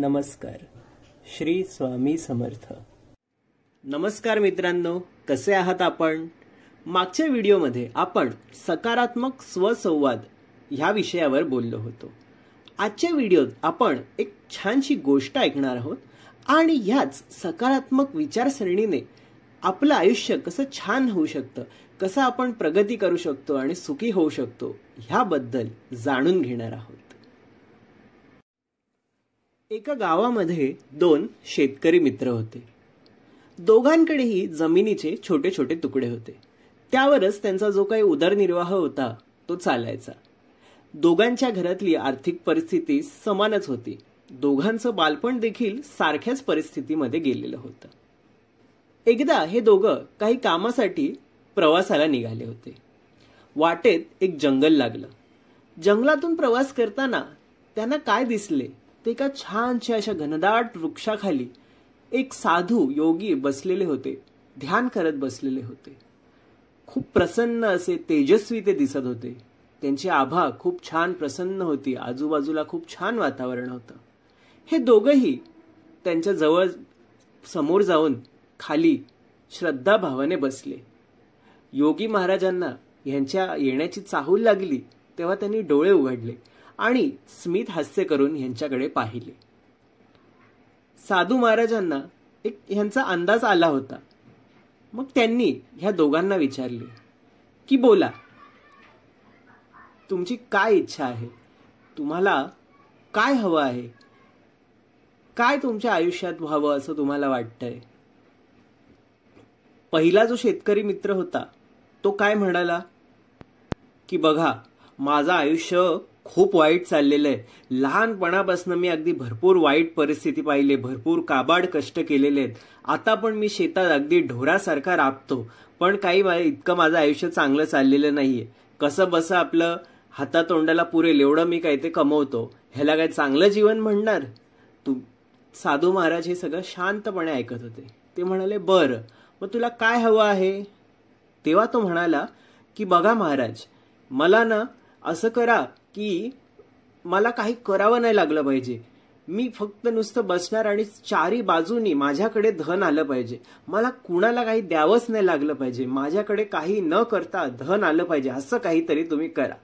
नमस्कार श्री स्वामी समर्थ नमस्कार मित्रांनो कसे आहात आपण मागच्या व्हिडिओमध्ये आपण सकारात्मक स्वसंवाद ह्या विषयावर बोललो होतो आजच्या व्हिडिओत आपण एक छानशी गोष्ट ऐकणार आहोत आणि ह्याच सकारात्मक विचारसरणीने आपलं आयुष्य कसं छान होऊ शकतं कसं आपण प्रगती करू शकतो आणि सुखी होऊ शकतो ह्याबद्दल जाणून घेणार आहोत एका गावामध्ये दोन शेतकरी मित्र होते दोघांकडेही जमिनीचे छोटे छोटे तुकडे होते त्यावरच त्यांचा जो काही उदरनिर्वाह होता तो चालायचा दोघांच्या घरातली आर्थिक परिस्थिती समानच होती दोघांचं बालपण देखील सारख्याच परिस्थितीमध्ये गेलेलं होतं एकदा हे दोघं काही कामासाठी प्रवासाला निघाले होते वाटेत एक जंगल लागलं जंगलातून प्रवास करताना त्यांना काय दिसले ते एका छानशा अशा घनदाट वृक्षाखाली एक साधू योगी बसलेले होते ध्यान करत बसलेले होते खूप प्रसन्न असे तेजस्वी ते दिसत होते त्यांची आभा खूप छान प्रसन्न होती आजूबाजूला खूप छान वातावरण होतं हे दोघंही त्यांच्या जवळ समोर जाऊन खाली श्रद्धाभावाने बसले योगी महाराजांना यांच्या येण्याची चाहूल लागली तेव्हा त्यांनी डोळे उघडले आणि स्मित हास्य करून ह्यांच्याकडे पाहिले साधू महाराजांना एक ह्यांचा अंदाज आला होता मग त्यांनी ह्या दोघांना विचारले की बोला तुमची काय इच्छा आहे तुम्हाला काय हवं आहे काय तुमच्या आयुष्यात व्हावं असं तुम्हाला वाटतंय पहिला जो शेतकरी मित्र होता तो काय म्हणाला की बघा माझं आयुष्य खूप वाईट चाललेलं आहे लहानपणापासून मी अगदी भरपूर वाईट परिस्थिती पाहिली भरपूर काबाड कष्ट केलेले आहेत आता पण मी शेतात अगदी ढोरासारखा राबतो पण काही इतकं माझं आयुष्य चांगलं चाललेलं नाहीये कसं बसं आपलं हातातोंडाला पुरेल एवढं मी काही ते कमवतो ह्याला काय चांगलं जीवन म्हणणार तू साधू महाराज हे सगळं शांतपणे ऐकत होते ते म्हणाले बरं मग तुला काय हवं आहे तेव्हा तो म्हणाला की बघा महाराज मला ना असं करा की मला काही करावं नाही लागलं पाहिजे मी फक्त नुसतं बसणार आणि चारी बाजूनी माझ्याकडे धन आलं पाहिजे मला कुणाला काही द्यावंच नाही लागलं पाहिजे माझ्याकडे काही न करता धन आलं पाहिजे असं काहीतरी तुम्ही करा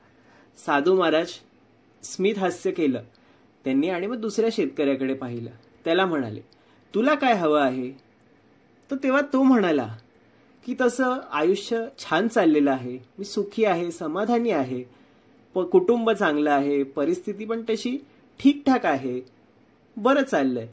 साधू महाराज स्मित हास्य केलं त्यांनी आणि मग दुसऱ्या शेतकऱ्याकडे पाहिलं त्याला म्हणाले तुला काय हवं आहे तर तेव्हा तो म्हणाला की तसं आयुष्य छान चाललेलं आहे मी सुखी आहे समाधानी आहे कुटुंब चांगलं आहे परिस्थिती पण तशी ठीकठाक आहे बरं चाललंय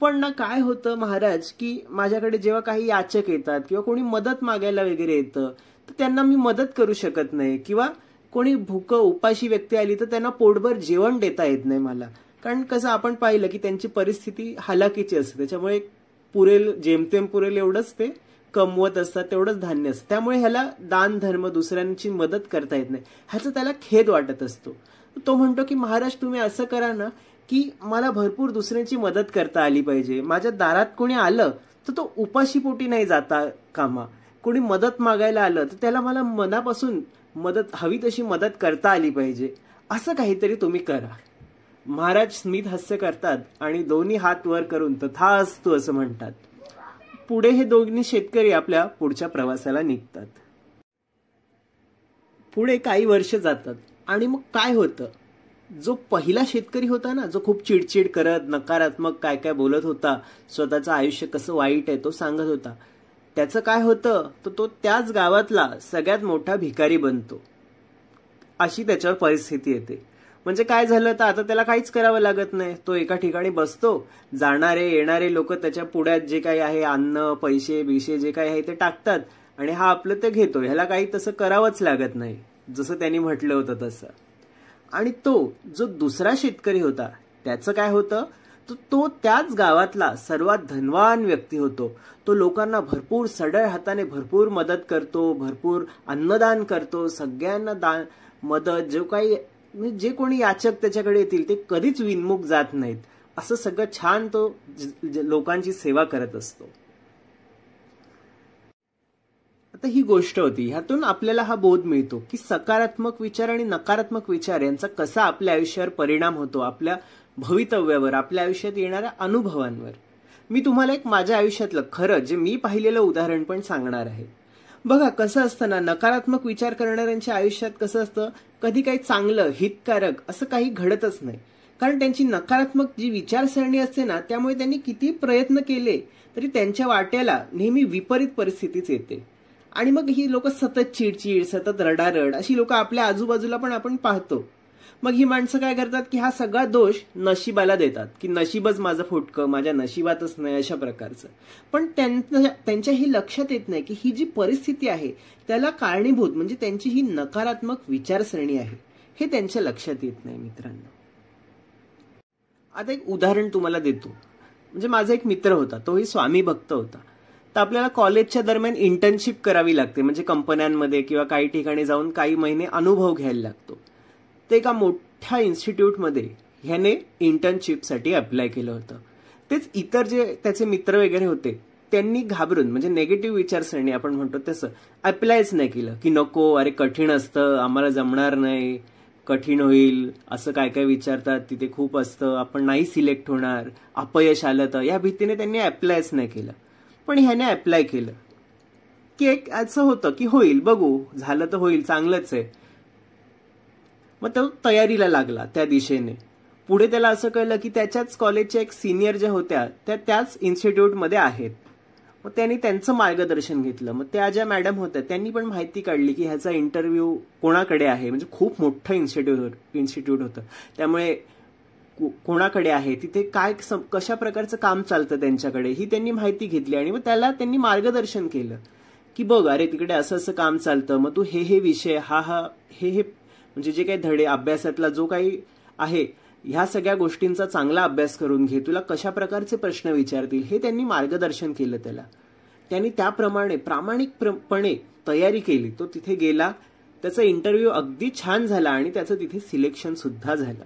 पण ना काय होतं महाराज की माझ्याकडे जेव्हा काही याचक येतात किंवा कोणी मदत मागायला वगैरे येतं तर त्यांना मी मदत करू शकत नाही किंवा कोणी भूक उपाशी व्यक्ती आली तर त्यांना पोटभर जेवण देता येत नाही मला कारण कसं आपण पाहिलं की त्यांची परिस्थिती हालाकीची असते त्याच्यामुळे पुरेल जेमतेम पुरेल एवढंच ते कमवत असतात तेवढंच धान्य असतं त्यामुळे ह्याला दान धर्म दुसऱ्यांची मदत करता येत नाही ह्याचा त्याला खेद वाटत असतो तो म्हणतो की महाराज तुम्ही असं करा ना की मला भरपूर दुसऱ्यांची मदत करता आली पाहिजे माझ्या दारात कोणी आलं तर तो उपाशीपोटी नाही जाता कामा कोणी मदत मागायला आलं तर त्याला मला मनापासून मदत हवी तशी मदत करता आली पाहिजे असं काहीतरी तुम्ही करा महाराज स्मित हास्य करतात आणि दोन्ही हात वर करून तथा असतो असं म्हणतात पुढे हे दोघी शेतकरी आपल्या पुढच्या प्रवासाला निघतात पुढे काही वर्ष जातात आणि मग काय होतं जो पहिला शेतकरी होता ना जो खूप चिडचिड करत नकारात्मक काय काय बोलत होता स्वतःचं आयुष्य कसं वाईट आहे तो सांगत होता त्याचं काय होतं तर तो त्याच गावातला सगळ्यात मोठा भिकारी बनतो अशी त्याच्यावर परिस्थिती येते म्हणजे काय झालं तर आता त्याला काहीच करावं लागत नाही तो एका ठिकाणी बसतो जाणारे येणारे लोक त्याच्या पुढ्यात जे काही आहे अन्न पैसे बिशे जे काही आहे ते टाकतात आणि हा आपलं ते घेतो ह्याला काही तसं करावंच लागत नाही जसं त्यांनी म्हटलं होतं तसं आणि तो जो दुसरा शेतकरी होता त्याचं काय होतं तर तो त्याच गावातला सर्वात धनवान व्यक्ती होतो तो लोकांना भरपूर सडळ हाताने भरपूर मदत करतो भरपूर अन्नदान करतो सगळ्यांना दान मदत जो काही म्हणजे जे कोणी याचक त्याच्याकडे येतील ते कधीच विनमुख जात नाहीत असं सगळं छान तो लोकांची सेवा करत असतो आता ही गोष्ट होती ह्यातून आपल्याला हा बोध मिळतो की सकारात्मक विचार आणि नकारात्मक विचार यांचा कसा आपल्या आयुष्यावर परिणाम होतो आपल्या भवितव्यावर आपल्या आयुष्यात येणाऱ्या अनुभवांवर मी तुम्हाला एक माझ्या आयुष्यातलं खरं जे मी पाहिलेलं उदाहरण पण सांगणार आहे बघा कसं असतं ना नकारात्मक विचार करणाऱ्यांच्या आयुष्यात कसं असतं कधी काही चांगलं हितकारक असं काही घडतच नाही कारण त्यांची नकारात्मक जी विचारसरणी असते ना त्यामुळे त्यांनी किती प्रयत्न केले तरी त्यांच्या वाट्याला नेहमी विपरीत परिस्थितीच येते आणि मग ही लोक सतत चिडचिड सतत रडारड अशी लोक आपल्या आजूबाजूला पण आपण पाहतो मग ही माणसं काय करतात की हा सगळा दोष नशिबाला देतात की नशीबच माझं फुटकं माझ्या नशिबातच नाही अशा प्रकारचं पण त्यांच्या त्यांच्या हे लक्षात येत नाही की ही जी परिस्थिती आहे त्याला कारणीभूत म्हणजे त्यांची ही नकारात्मक विचारसरणी आहे हे त्यांच्या लक्षात येत नाही मित्रांनो आता एक उदाहरण तुम्हाला देतो म्हणजे माझा एक मित्र होता तोही स्वामी भक्त होता तर आपल्याला कॉलेजच्या दरम्यान इंटर्नशिप करावी लागते म्हणजे कंपन्यांमध्ये किंवा काही ठिकाणी जाऊन काही महिने अनुभव घ्यायला लागतो ते एका मोठ्या इन्स्टिट्यूटमध्ये ह्याने इंटर्नशिपसाठी अप्लाय केलं होतं तेच इतर जे त्याचे मित्र वगैरे होते त्यांनी घाबरून म्हणजे नेगेटिव्ह विचारसरणी आपण म्हणतो तसं अप्लायच नाही केलं की नको अरे कठीण असतं आम्हाला जमणार नाही कठीण होईल असं काय काय विचारतात तिथे खूप असतं आपण नाही सिलेक्ट होणार अपयश आलं तर या भीतीने त्यांनी अप्लायच नाही केलं पण ह्याने अप्लाय केलं की एक असं होतं की होईल बघू झालं तर होईल चांगलंच आहे मग तो तयारीला लागला त्या दिशेने पुढे त्याला असं कळलं की त्याच्याच कॉलेजच्या एक सिनियर ज्या होत्या त्या त्याच इन्स्टिट्यूटमध्ये आहेत मग त्यांनी त्यांचं मार्गदर्शन घेतलं मग त्या ज्या मॅडम होत्या त्यांनी पण माहिती काढली की ह्याचा इंटरव्ह्यू कोणाकडे आहे म्हणजे खूप मोठं इन्स्टिट्यूट इन्स्टिट्यूट होतं त्यामुळे कोणाकडे आहे तिथे काय कशा प्रकारचं काम चालतं त्यांच्याकडे ही त्यांनी माहिती घेतली आणि मग त्याला त्यांनी मार्गदर्शन केलं की बघ अरे तिकडे असं असं काम चालतं मग तू हे हे विषय हा हा हे हे म्हणजे जे काही धडे अभ्यासातला जो काही आहे ह्या सगळ्या गोष्टींचा चांगला अभ्यास करून घे तुला कशा प्रकारचे प्रश्न विचारतील हे त्यांनी मार्गदर्शन केलं त्याला त्यांनी त्याप्रमाणे प्रामाणिकपणे तयारी केली तो तिथे गेला त्याचा इंटरव्ह्यू अगदी छान झाला आणि त्याचं तिथे सिलेक्शन सुद्धा झालं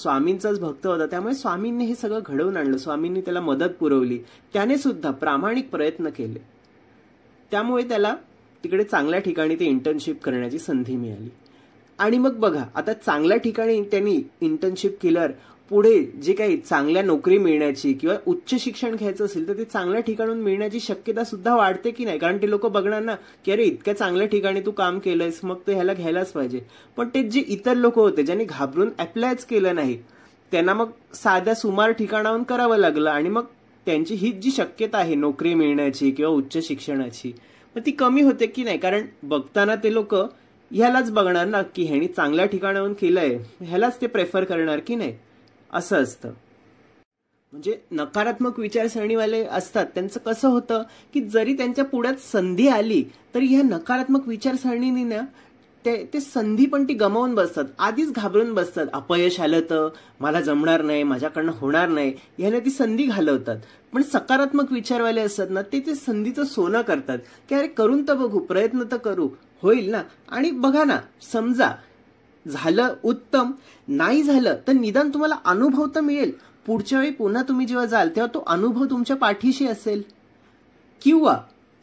स्वामींचाच भक्त होता त्यामुळे स्वामींनी हे सगळं घडवून आणलं स्वामींनी त्याला मदत पुरवली त्याने सुद्धा प्रामाणिक प्रयत्न केले त्यामुळे त्याला तिकडे चांगल्या ठिकाणी ते इंटर्नशिप करण्याची संधी मिळाली आणि मग बघा आता चांगल्या ठिकाणी त्यांनी इंटर्नशिप केल्यावर पुढे जे काही चांगल्या नोकरी मिळण्याची किंवा उच्च शिक्षण घ्यायचं असेल तर ते चांगल्या ठिकाणून मिळण्याची शक्यता सुद्धा वाढते की नाही कारण ते लोक बघणार ना की अरे इतक्या चांगल्या ठिकाणी तू काम केलंयस मग ते ह्याला घ्यायलाच पाहिजे पण ते जे इतर लोक होते ज्यांनी घाबरून अप्लायच केलं नाही त्यांना मग साध्या सुमार ठिकाणाहून करावं लागलं आणि मग त्यांची ही जी शक्यता आहे नोकरी मिळण्याची किंवा उच्च शिक्षणाची मग ती कमी होते की नाही कारण बघताना ते लोक ह्यालाच बघणार ना की ह्यानी चांगल्या ठिकाणाहून केलंय ह्यालाच ते प्रेफर करणार की नाही असं असतं म्हणजे नकारात्मक विचारसरणीवाले असतात त्यांचं कसं होतं की जरी त्यांच्या पुढ्यात संधी आली तरी ह्या नकारात्मक विचारसरणीने ना ते ते संधी पण ती गमावून बसतात आधीच घाबरून बसतात अपयश आलं तर मला जमणार नाही माझ्याकडनं होणार नाही ह्याने ती संधी घालवतात पण सकारात्मक विचारवाले असतात ना ते ते संधीचं सोनं करतात की अरे करून तर बघू प्रयत्न तर करू होईल ना आणि बघा ना समजा झालं उत्तम नाही झालं तर निदान तुम्हाला अनुभव तर मिळेल पुढच्या वेळी पुन्हा तुम्ही जेव्हा जाल तेव्हा तो अनुभव तुमच्या पाठीशी असेल किंवा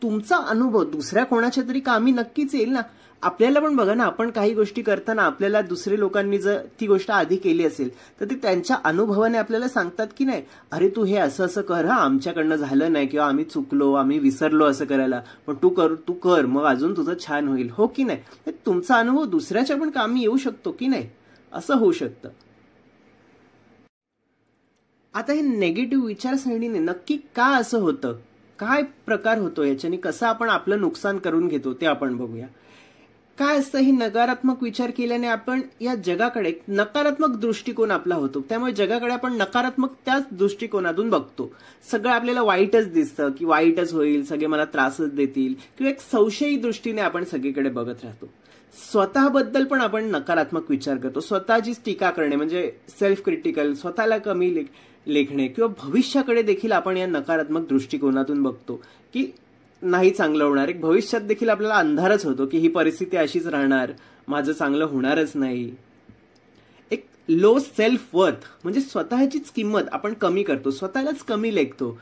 तुमचा अनुभव दुसऱ्या कोणाच्या तरी कामी नक्कीच येईल ना आपल्याला पण बघा ना आपण काही गोष्टी करताना आपल्याला दुसरे लोकांनी जर ती गोष्ट आधी केली असेल तर ते त्यांच्या अनुभवाने आपल्याला सांगतात की नाही अरे तू हे असं असं कर हा आमच्याकडनं झालं नाही किंवा आम्ही चुकलो आम्ही विसरलो असं करायला पण तू कर तू कर मग अजून तुझं छान होईल हो की नाही तुमचा अनुभव दुसऱ्याच्या पण कामी येऊ शकतो की नाही असं होऊ शकतं आता हे नेगेटिव्ह विचारसरणीने नक्की का असं होतं काय प्रकार होतो याच्याने कसं आपण आपलं नुकसान करून घेतो ते आपण बघूया काय असतं ही नकारात्मक विचार केल्याने आपण या जगाकडे नकारात्मक दृष्टिकोन आपला होतो त्यामुळे जगाकडे आपण नकारात्मक त्याच दृष्टिकोनातून बघतो सगळं आपल्याला वाईटच दिसतं की वाईटच होईल सगळे मला त्रासच देतील किंवा एक संशयी दृष्टीने आपण सगळीकडे बघत राहतो स्वतःबद्दल पण आपण नकारात्मक विचार करतो स्वतःचीच टीका करणे म्हणजे सेल्फ क्रिटिकल स्वतःला कमी लेखणे किंवा भविष्याकडे देखील आपण या नकारात्मक दृष्टिकोनातून बघतो की नाही चांगलं होणार एक भविष्यात देखील आपल्याला अंधारच होतो की ही परिस्थिती अशीच राहणार माझं चांगलं होणारच नाही एक लो सेल्फ वर्थ म्हणजे स्वतःचीच किंमत आपण कमी करतो स्वतःलाच कमी लेखतो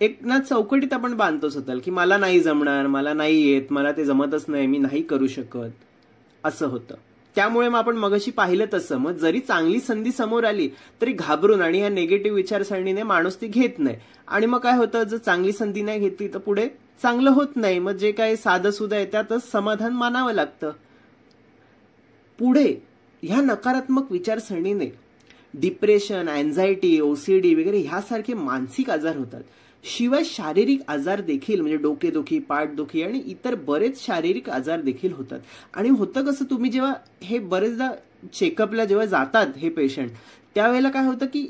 एक ना चौकटीत आपण बांधतो स्वतःला की मला नाही जमणार मला नाही येत मला ते जमतच नाही मी नाही करू शकत असं होतं त्यामुळे मग आपण मगाशी पाहिलं तसं मग जरी चांगली संधी समोर आली तरी घाबरून आणि ह्या नेगेटिव्ह विचारसरणीने माणूस ती घेत नाही आणि मग काय होतं जर चांगली संधी नाही घेतली तर पुढे चांगलं होत नाही मग जे काही साधं सुद्धा आहे त्यातच समाधान मानावं लागतं पुढे ह्या नकारात्मक विचारसरणीने डिप्रेशन अँझायटी ओसीडी वगैरे ह्यासारखे मानसिक आजार होतात शिवाय शारीरिक आजार देखील म्हणजे डोकेदुखी पाठदुखी आणि इतर बरेच शारीरिक आजार देखील होतात आणि होतं कसं तुम्ही जेव्हा हे बरेचदा चेकअपला जेव्हा जातात हे पेशंट त्यावेळेला काय होतं की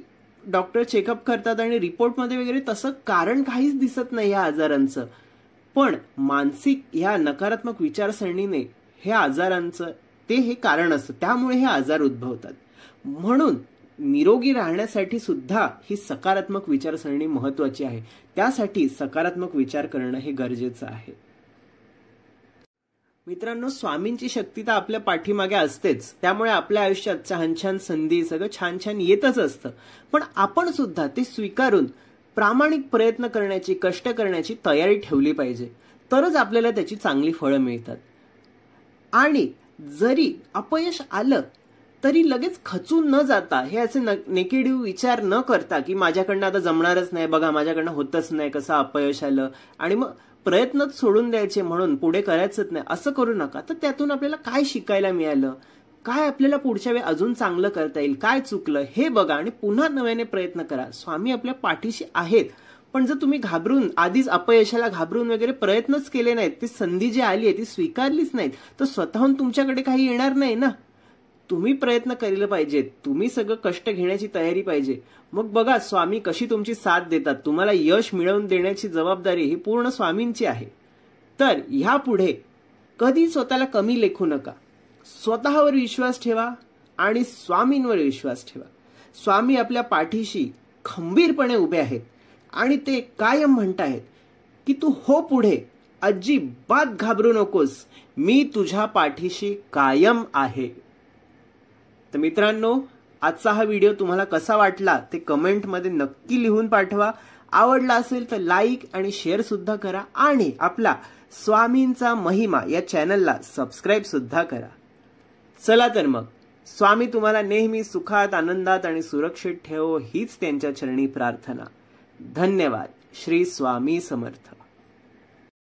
डॉक्टर चेकअप करतात आणि रिपोर्टमध्ये वगैरे तसं कारण काहीच दिसत नाही या आजारांचं पण मानसिक या नकारात्मक विचारसरणीने हे आजारांचं ते हे कारण असतं त्यामुळे हे आजार उद्भवतात म्हणून निरोगी राहण्यासाठी सुद्धा ही सकारात्मक विचारसरणी महत्वाची आहे त्यासाठी सकारात्मक विचार करणं हे गरजेचं आहे मित्रांनो स्वामींची शक्ती तर आपल्या पाठीमागे असतेच त्यामुळे आपल्या आयुष्यात छान छान संधी सगळं छान छान येतच असतं पण आपण सुद्धा ते स्वीकारून प्रामाणिक प्रयत्न करण्याची कष्ट करण्याची तयारी ठेवली पाहिजे तरच आपल्याला त्याची चांगली फळं मिळतात आणि जरी अपयश आलं तरी लगेच खचून न जाता हे असे नेगेटिव्ह विचार न करता की माझ्याकडनं आता जमणारच नाही बघा माझ्याकडनं होतच नाही कसं अपयश आलं आणि मग प्रयत्नच सोडून द्यायचे म्हणून पुढे करायचंच नाही असं करू नका तर त्यातून आपल्याला काय शिकायला मिळालं काय आपल्याला पुढच्या वेळी अजून चांगलं करता येईल काय चुकलं हे बघा आणि पुन्हा नव्याने प्रयत्न करा स्वामी आपल्या पाठीशी आहेत पण जर तुम्ही घाबरून आधीच अपयशाला घाबरून वगैरे प्रयत्नच केले नाहीत ती संधी जी आली आहे ती स्वीकारलीच नाहीत तर स्वतःहून तुमच्याकडे काही येणार नाही ना तुम्ही प्रयत्न केले पाहिजेत तुम्ही सगळं कष्ट घेण्याची तयारी पाहिजे मग बघा स्वामी कशी तुमची साथ देतात तुम्हाला यश मिळवून देण्याची जबाबदारी ही पूर्ण स्वामींची आहे तर ह्यापुढे कधी स्वतःला कमी लेखू नका स्वतःवर विश्वास ठेवा आणि स्वामींवर विश्वास ठेवा स्वामी आपल्या पाठीशी खंबीरपणे उभे आहेत आणि ते कायम म्हणत आहेत की तू हो पुढे अजिबात घाबरू नकोस मी तुझ्या पाठीशी कायम आहे तर मित्रांनो आजचा हा व्हिडिओ तुम्हाला कसा वाटला ते कमेंटमध्ये नक्की लिहून पाठवा आवडला असेल तर लाईक आणि शेअर सुद्धा करा आणि आपला स्वामींचा महिमा या चॅनलला सबस्क्राईब सुद्धा करा चला तर मग स्वामी तुम्हाला नेहमी सुखात आनंदात आणि सुरक्षित ठेवो हीच त्यांच्या चरणी प्रार्थना धन्यवाद श्री स्वामी समर्थ